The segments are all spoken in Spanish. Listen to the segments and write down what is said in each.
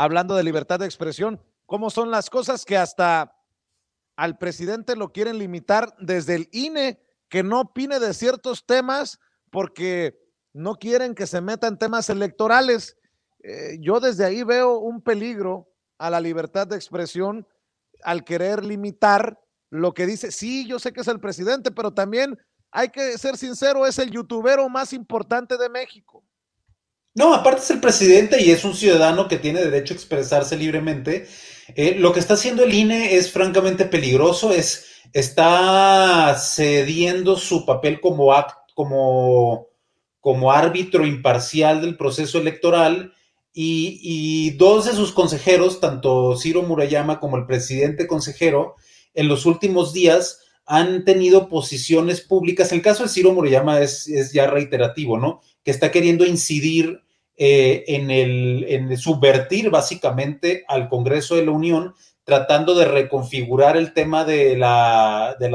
hablando de libertad de expresión, cómo son las cosas que hasta al presidente lo quieren limitar desde el INE, que no opine de ciertos temas porque no quieren que se metan temas electorales. Eh, yo desde ahí veo un peligro a la libertad de expresión al querer limitar lo que dice. Sí, yo sé que es el presidente, pero también hay que ser sincero, es el youtubero más importante de México. No, aparte es el presidente y es un ciudadano que tiene derecho a expresarse libremente. Eh, lo que está haciendo el INE es francamente peligroso, es, está cediendo su papel como, como, como árbitro imparcial del proceso electoral y, dos de sus consejeros, tanto Ciro Murayama como el presidente consejero, en los últimos días han tenido posiciones públicas. El caso de Ciro Murayama es, es ya reiterativo, ¿no? Que está queriendo incidir eh, en, el, en subvertir básicamente al Congreso de la Unión, tratando de reconfigurar el tema de, la, de,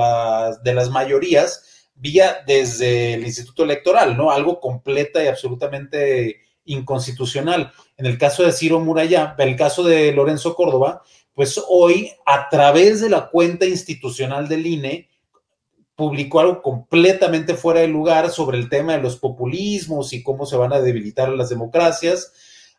de las mayorías vía desde el Instituto Electoral, ¿no? Algo completa y absolutamente inconstitucional. En el caso de Ciro Murayá, en el caso de Lorenzo Córdoba, pues hoy a través de la cuenta institucional del INE, publicó algo completamente fuera de lugar sobre el tema de los populismos y cómo se van a debilitar las democracias,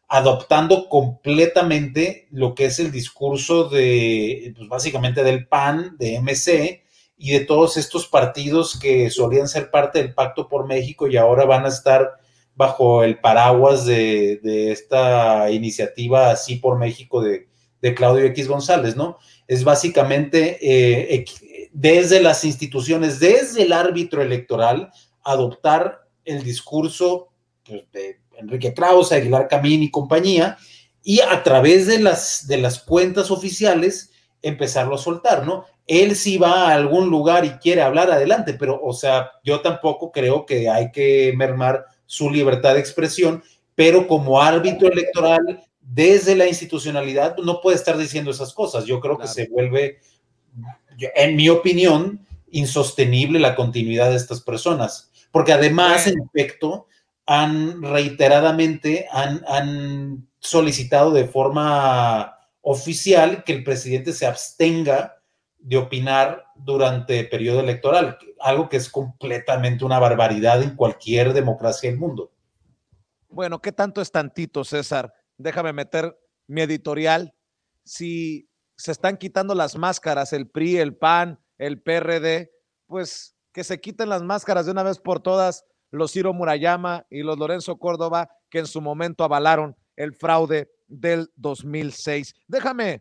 adoptando completamente lo que es el discurso de, pues básicamente del PAN, de MC y de todos estos partidos que solían ser parte del Pacto por México y ahora van a estar bajo el paraguas de, esta iniciativa así por México de, Claudio X González, ¿no? Es básicamente eh, desde las instituciones, desde el árbitro electoral, adoptar el discurso pues, de Enrique Krause, Aguilar Camín y compañía, y a través de las, de las cuentas oficiales empezarlo a soltar, ¿no? Él sí va a algún lugar y quiere hablar adelante, pero, o sea, yo tampoco creo que hay que mermar su libertad de expresión, pero como árbitro electoral, desde la institucionalidad, no puede estar diciendo esas cosas. Yo creo que se vuelve en mi opinión, insostenible la continuidad de estas personas, porque además, en efecto, han reiteradamente, han, solicitado de forma oficial que el presidente se abstenga de opinar durante el periodo electoral, algo que es completamente una barbaridad en cualquier democracia del mundo. Bueno, ¿qué tanto es tantito, César? Déjame meter mi editorial. Si se están quitando las máscaras, el PRI, el PAN, el PRD, pues que se quiten las máscaras de una vez por todas los Ciro Murayama y los Lorenzo Córdoba, que en su momento avalaron el fraude del 2006. Déjame